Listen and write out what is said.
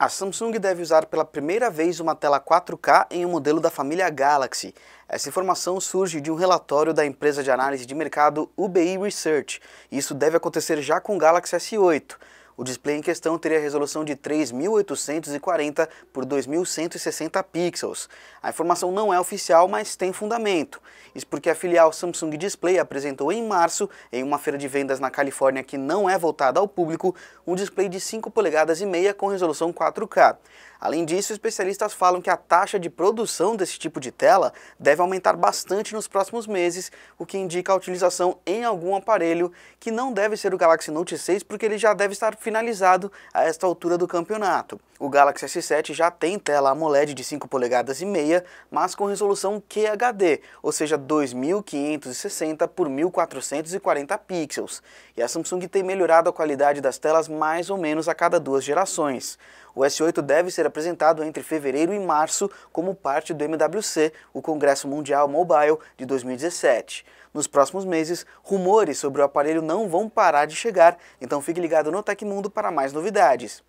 A Samsung deve usar pela primeira vez uma tela 4K em um modelo da família Galaxy. Essa informação surge de um relatório da empresa de análise de mercado UBI Research. Isso deve acontecer já com o Galaxy S8. O display em questão teria a resolução de 3.840 por 2.160 pixels. A informação não é oficial, mas tem fundamento. Isso porque a filial Samsung Display apresentou em março, em uma feira de vendas na Califórnia que não é voltada ao público, um display de 5 polegadas e meia com resolução 4K. Além disso, especialistas falam que a taxa de produção desse tipo de tela deve aumentar bastante nos próximos meses, o que indica a utilização em algum aparelho que não deve ser o Galaxy Note 6 porque ele já deve estar finalizado a esta altura do campeonato. O Galaxy S7 já tem tela AMOLED de 5 polegadas e meia, mas com resolução QHD, ou seja, 2560 por 1440 pixels. E a Samsung tem melhorado a qualidade das telas mais ou menos a cada duas gerações. O S8 deve ser apresentado entre fevereiro e março como parte do MWC, o Congresso Mundial Mobile de 2017. Nos próximos meses, rumores sobre o aparelho não vão parar de chegar, então fique ligado no Tecmundo para mais novidades.